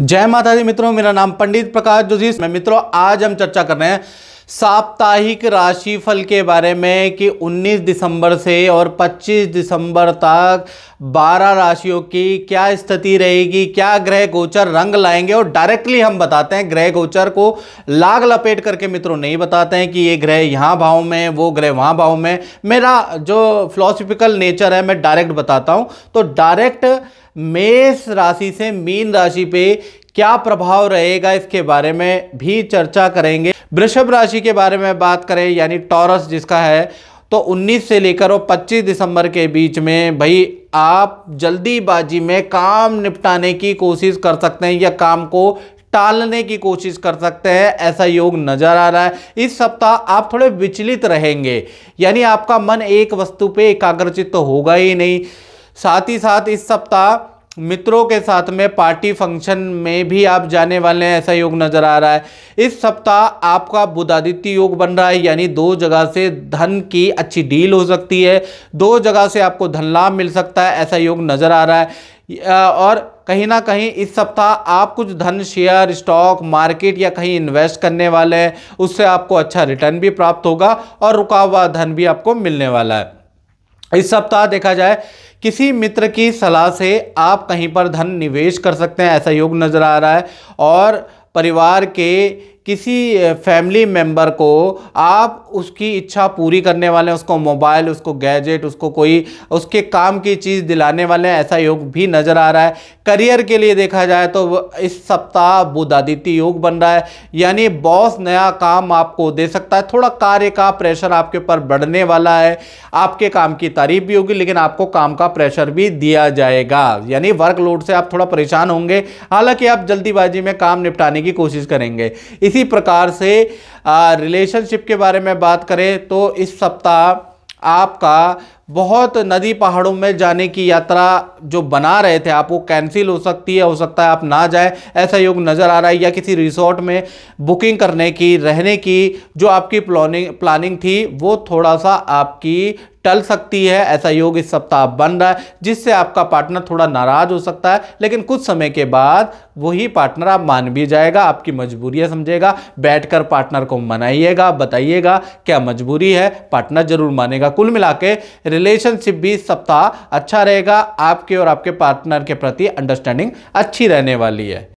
जय माता दी मित्रों मेरा नाम पंडित प्रकाश जोशी मैं मित्रों आज हम चर्चा कर रहे हैं साप्ताहिक राशिफल के बारे में कि 19 दिसंबर से और 25 दिसंबर तक 12 राशियों की क्या स्थिति रहेगी क्या ग्रह गोचर रंग लाएंगे और डायरेक्टली हम बताते हैं ग्रह गोचर को लाग लपेट करके मित्रों नहीं बताते हैं कि ये ग्रह यहाँ भाव में वो ग्रह वहाँ भाव में मेरा जो फिलोसफिकल नेचर है मैं डायरेक्ट बताता हूँ तो डायरेक्ट मेष राशि से मीन राशि पे क्या प्रभाव रहेगा इसके बारे में भी चर्चा करेंगे वृषभ राशि के बारे में बात करें यानी टॉरस जिसका है तो 19 से लेकर और 25 दिसंबर के बीच में भाई आप जल्दीबाजी में काम निपटाने की कोशिश कर सकते हैं या काम को टालने की कोशिश कर सकते हैं ऐसा योग नजर आ रहा है इस सप्ताह आप थोड़े विचलित रहेंगे यानी आपका मन एक वस्तु पे एकाग्रचित तो होगा ही नहीं साथ ही साथ इस सप्ताह मित्रों के साथ में पार्टी फंक्शन में भी आप जाने वाले हैं ऐसा योग नज़र आ रहा है इस सप्ताह आपका बुधादित्य योग बन रहा है यानी दो जगह से धन की अच्छी डील हो सकती है दो जगह से आपको धन लाभ मिल सकता है ऐसा योग नज़र आ रहा है और कहीं ना कहीं इस सप्ताह आप कुछ धन शेयर स्टॉक मार्केट या कहीं इन्वेस्ट करने वाले हैं उससे आपको अच्छा रिटर्न भी प्राप्त होगा और रुका हुआ धन भी आपको मिलने वाला है इस सप्ताह देखा जाए किसी मित्र की सलाह से आप कहीं पर धन निवेश कर सकते हैं ऐसा योग नज़र आ रहा है और परिवार के किसी फैमिली मेंबर को आप उसकी इच्छा पूरी करने वाले हैं उसको मोबाइल उसको गैजेट उसको कोई उसके काम की चीज़ दिलाने वाले हैं ऐसा योग भी नज़र आ रहा है करियर के लिए देखा जाए तो इस सप्ताह बुध आदित्य योग बन रहा है यानी बॉस नया काम आपको दे सकता है थोड़ा कार्य का प्रेशर आपके ऊपर बढ़ने वाला है आपके काम की तारीफ भी होगी लेकिन आपको काम का प्रेशर भी दिया जाएगा यानी वर्कलोड से आप थोड़ा परेशान होंगे हालांकि आप जल्दीबाजी में काम निपटाने की कोशिश करेंगे इसी प्रकार से रिलेशनशिप के बारे में बात करें तो इस सप्ताह आपका बहुत नदी पहाड़ों में जाने की यात्रा जो बना रहे थे आप वो कैंसिल हो सकती है हो सकता है आप ना जाए ऐसा योग नज़र आ रहा है या किसी रिसोर्ट में बुकिंग करने की रहने की जो आपकी प्लानिंग प्लानिंग थी वो थोड़ा सा आपकी टल सकती है ऐसा योग इस सप्ताह बन रहा है जिससे आपका पार्टनर थोड़ा नाराज हो सकता है लेकिन कुछ समय के बाद वही पार्टनर आप मान भी जाएगा आपकी मजबूरी समझेगा बैठकर पार्टनर को मनाइएगा बताइएगा क्या मजबूरी है पार्टनर जरूर मानेगा कुल मिला रिलेशनशिप भी सप्ताह अच्छा रहेगा आपके और आपके पार्टनर के प्रति अंडरस्टैंडिंग अच्छी रहने वाली है